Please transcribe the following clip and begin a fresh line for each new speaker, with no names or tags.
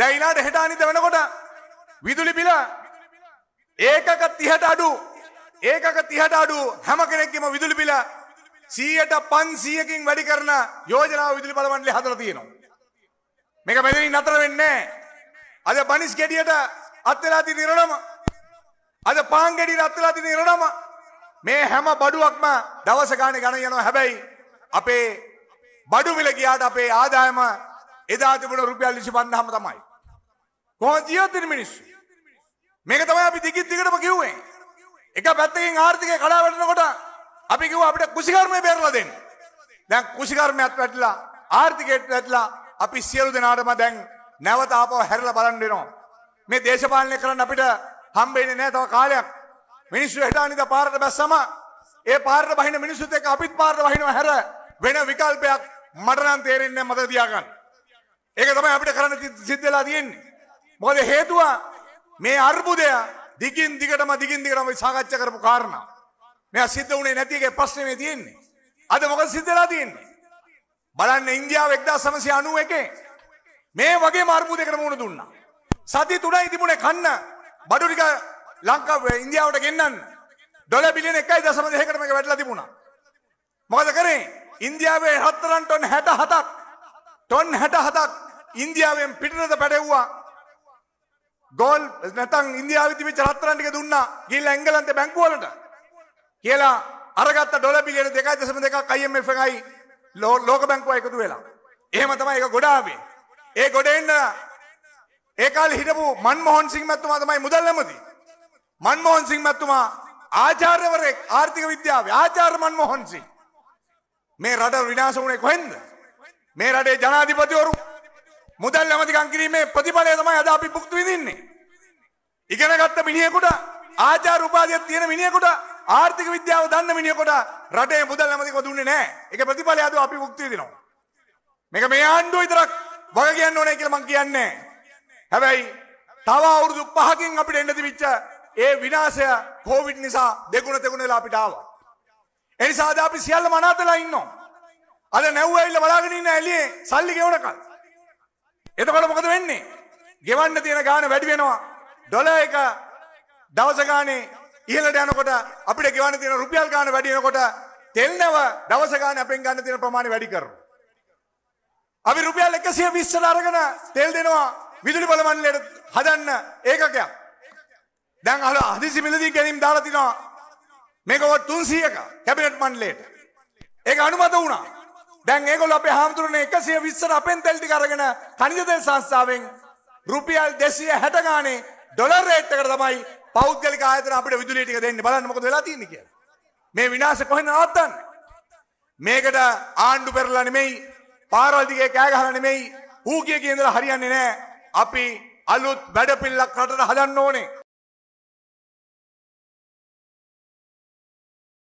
දැයිලාට හෙටානිත වෙනකොට විදුලි බිල ඒකක තිහට අඩු ඒකක තිහට අඩු හැම කෙනෙක්ගේම විදුලි බිල සීයට පන්සීයකින් වැඩි කරන යෝජනාව විදුලි බලමන්ඩලි හදර තියෙනවා. මේක මෙදනින් අතර වෙන්නේ අද බනිස් ගෙඩියට අත්වෙලා තින ඉරණම අද පාන් ගෙඩියට අත්වෙලා තින ඉරණම මේ හැම බඩුවක්ම දවස ගානේ ගණන් යනවා හැබැයි අපේ බඩු මිල ගියාට අපේ ආදායම එදා තිබුණ රුපියල් 250ම තමයි කොහොමද ජීවත් වෙන්නේ මිනිස්සු? මේක තමයි අපි දිගින් දිගටම කිව්වේ. එක පැත්තකින් ආර්ථිකය කඩා වැටෙනකොට අපි කිව්වා අපිට කුසිකර්මය බේරලා දෙන්න. දැන් කුසිකර්මයක් වැටලා ආර්ථිකයට වැටලා අපි සියලු දෙනාටම දැන් නැවත ආපහු හැරිලා බලන්න වෙනවා. මේ දේශපාලනය කරන්න අපිට හම්බෙන්නේ නැහැ තව කාලයක්. මිනිස්සු හෙටානිද පාරට බැස්සම ඒ පාරට බහින මිනිස්සුත් එක්ක අපිත් පාරට බහිනවා හැර වෙන විකල්පයක් මට නම් තේරෙන්නේ නැහැ මතක තියාගන්න. ඒක තමයි අපිට කරන්න සිද්ධ වෙලා තියෙන්නේ. මොකද හේතුව මේ අර්බුදය දිගින් දිගටම දිගින් දිගටම සාකච්ඡා කරපු කාරණා. මෙයා සිද්ධ වුණේ නැති එකේ ප්‍රශ්නේ මේ තියෙන්නේ. අද මොකද සිද්ධලා තියෙන්නේ? බලන්න ඉන්දියාව 1991 මේ වගේ අර්බුදයකට මුහුණ දුන්නා. සති 3යි තිබුණේ කන්න බඩු ටික ලංකාව ඉන්දියාවට ගෙන්නන්න. ඩොලර් බිලියන 1.2කට මේක වැඩිලා තිබුණා. මොකද කරේ? ඉන්දියාවේ රත්තරන් ටොන් 67ක් ටොන් 67ක් ඉන්දියාවෙන් පිටරට පැටවුවා ගොල් නැතන් ඉන්දියාව තිබි චරත්තරන්ටික දුන්නා ගිල් ඇංගලන්ත බැංකුවලට කියලා අරගත්ත ඩොල බිලියන දෙකයි දශම දෙකක් IMF එකයි ලෝක බැංකුව එකතු වෙලා. එහෙම තමයි ඒක ගොඩාවේ. ඒ ගොඩ එන්න ඒ කාලේ හිටපු මන්මෝහන් සිංහ මැතිතුමා තමයි මුදල් ඇමති. මන්මෝහන් සිංහ මැතිතුමා ආචාර්යවරයෙක් ආර්ථික විද්‍යාවේ ආචාර්ය මන්මෝහන් සිංහ. මේ රට විනාශ වුණේ කොහෙන්ද? මේ රටේ ජනාධිපතිවරු මුදල් ඇමතිකම් කිරීමේ ප්‍රතිඵලය තමයි අද අපි භුක්ති විඳින්නේ. ඉගෙන ගත්ත මිනිහෙකුට ආචාර උපාධියක් තියෙන මිනිහෙකුට ආර්ථික විද්‍යාව දන්න මිනිහෙකුට රටේ මුදල් ඇමතිකම දුන්නේ නැහැ. ඒක ප්‍රතිඵලය අද අපි භුක්ති විඳිනවා. මේක මේ ආණ්ඩුව විතරක් වග කියන්න ඕනේ කියලා මම කියන්නේ හැබැයි තව අවුරුදු 5කින් අපිට එන්න තිබිච්ච ඒ විනාශය කොවිඩ් නිසා දෙගුණ තෙගුණ වෙලා අපිට ආවා. ඒ නිසා අද අපි සියල්ලම අනාථලා ඉන්නවා. අද නැව්ව ඇවිල්ලා බලාගෙන ඉන්න ඇලියේ සල්ලි ගෙවනකල්. එතකොට මොකද වෙන්නේ? ගෙවන්න තියෙන ගාන වැඩි වෙනවා. ඩොලර් එක දවස ගානේ ඉහළට යනකොට අපිට ගෙවන්න තියෙන රුපියල් ගාන වැඩි වෙනකොට තෙල් නැව දවස ගානේ අපෙන් ගන්න තියෙන ප්‍රමාණය වැඩි කරනවා. අපි රුපියල් 120ට අරගෙන තෙල් දෙනවා විදුලි බල මණ්ඩලයට හදන්න ඒකකයක්. දැන් අහලා හදිසි මිලදී ගැනීම දාලා තිනවා. මේක 300ක කැබිනට් මණ්ඩලයට. ඒක අනුමත වුණා. දැන් ඒගොල්ලෝ අපේ හාමුදුරනේ 120ට අපෙන් තෙල් ටික අරගෙන කනිජ තෙල් සංස්ථාවෙන් රුපියල් 260 ගානේ ඩොලර් රේට් එකට තමයි පෞද්ගලික ආයතන අපිට විදුලිය ටික දෙන්නේ බලන්න මොකද වෙලා තියෙන්නේ කියලා. මේ විනාශය කොහෙන් නවත්තන්නේ? මේකට ආණ්ඩු පෙරලා නෙමෙයි පාරවල් දිගේ කෑ ගහලා නෙමෙයි ඌ කිය කියන දලා හරියන්නේ නැහැ. අපි අලුත් වැඩපිළිවෙලක් රටට හදන්න ඕනේ.